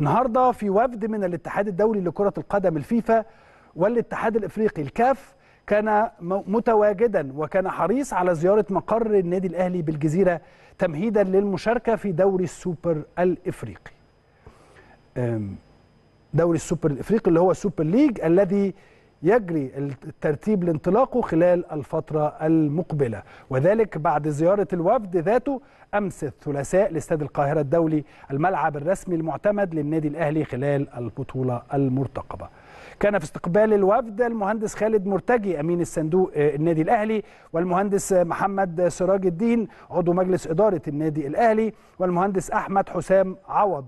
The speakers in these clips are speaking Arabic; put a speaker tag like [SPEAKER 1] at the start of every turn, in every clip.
[SPEAKER 1] النهارده في وفد من الاتحاد الدولي لكرة القدم الفيفا والاتحاد الافريقي الكاف كان متواجدا وكان حريص على زيارة مقر النادي الاهلي بالجزيرة تمهيدا للمشاركة في دوري السوبر الافريقي دوري السوبر الافريقي اللي هو السوبر ليج الذي يجري الترتيب لانطلاقه خلال الفترة المقبلة وذلك بعد زيارة الوفد ذاته أمس الثلاثاء لاستاد القاهرة الدولي الملعب الرسمي المعتمد للنادي الأهلي خلال البطولة المرتقبة كان في استقبال الوفد المهندس خالد مرتجي امين الصندوق آه، النادي الاهلي والمهندس محمد سراج الدين عضو مجلس اداره النادي الاهلي والمهندس احمد حسام عوض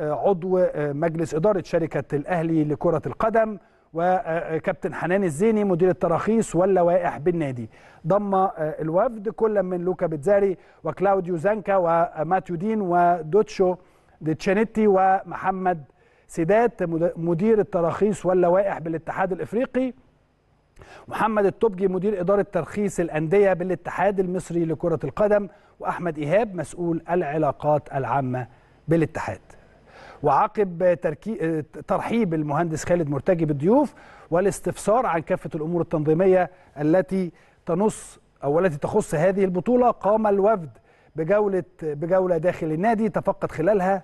[SPEAKER 1] آه، عضو آه، مجلس اداره شركه الاهلي لكره القدم وكابتن حنان الزيني مدير التراخيص واللوائح بالنادي ضم آه، الوفد كل من لوكا بيتزاري وكلاوديو زانكا وماتيو دين ودوتشو ديتشانيتي ومحمد سيدات مدير التراخيص واللوائح بالاتحاد الافريقي محمد التوبجي مدير إدارة ترخيص الأندية بالاتحاد المصري لكرة القدم وأحمد إيهاب مسؤول العلاقات العامة بالاتحاد وعقب ترحيب المهندس خالد مرتجي بالضيوف والاستفسار عن كافة الأمور التنظيمية التي تنص أو التي تخص هذه البطولة قام الوفد بجولة بجولة داخل النادي تفقد خلالها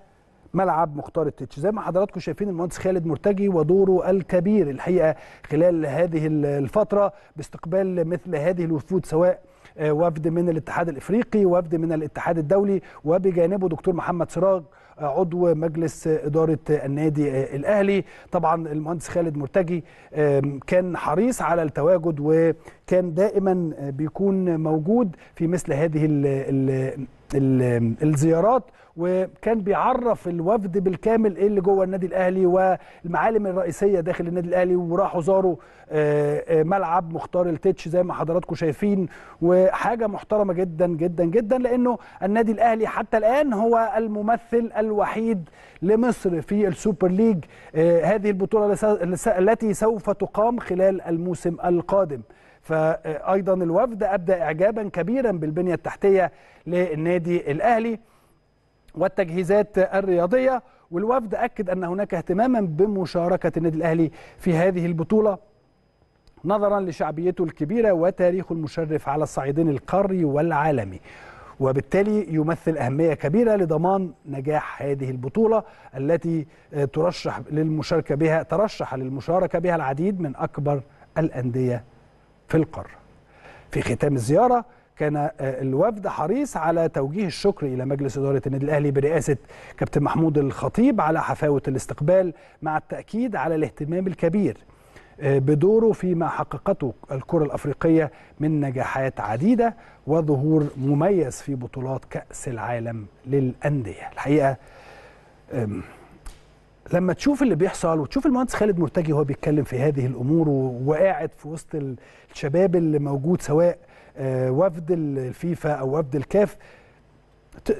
[SPEAKER 1] ملعب مختار التتش زي ما حضراتكم شايفين المهندس خالد مرتجي ودوره الكبير الحقيقه خلال هذه الفتره باستقبال مثل هذه الوفود سواء آه، وفد من الاتحاد الافريقي وفد من الاتحاد الدولي وبجانبه دكتور محمد سراج آه، عضو مجلس اداره النادي آه، الاهلي طبعا المهندس خالد مرتجي كان حريص على التواجد وكان دائما بيكون موجود في مثل هذه ال الزيارات وكان بيعرف الوفد بالكامل ايه اللي جوه النادي الاهلي والمعالم الرئيسيه داخل النادي الاهلي وراحوا زاروا آه، آه، ملعب مختار التتش زي ما حضراتكم شايفين وحاجه محترمه جدا جدا جدا لانه النادي الاهلي حتى الان هو الممثل الوحيد لمصر في السوبر ليج آه، هذه البطوله التي سوف تقام خلال الموسم القادم فايضا الوفد ابدى اعجابا كبيرا بالبنيه التحتيه للنادي الاهلي والتجهيزات الرياضيه والوفد اكد ان هناك اهتماما بمشاركه النادي الاهلي في هذه البطوله نظرا لشعبيته الكبيره وتاريخه المشرف على الصعيدين القاري والعالمي وبالتالي يمثل أهمية كبيرة لضمان نجاح هذه البطولة التي ترشح للمشاركة بها ترشح للمشاركة بها العديد من أكبر الأندية في القارة في ختام الزيارة كان آه، الوفد حريص على توجيه الشكر إلى مجلس إدارة النادي الأهلي برئاسة كابتن محمود الخطيب على حفاوة الاستقبال مع التأكيد على الاهتمام الكبير آه، بدوره فيما حققته الكرة الأفريقية من نجاحات عديدة وظهور مميز في بطولات كأس العالم للأندية الحقيقة لما تشوف اللي بيحصل وتشوف المهندس خالد مرتجي وهو بيتكلم في هذه الامور وقاعد في وسط الشباب اللي موجود سواء آه، وفد الفيفا او وفد الكاف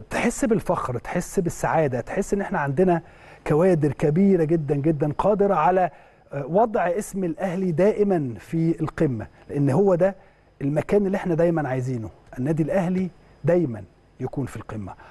[SPEAKER 1] تحس بالفخر تحس بالسعاده تحس ان احنا عندنا كوادر كبيره جدا جدا قادره على آه، وضع اسم الاهلي دائما في القمه لان هو ده المكان اللي احنا دايما عايزينه النادي الاهلي دايما يكون في القمه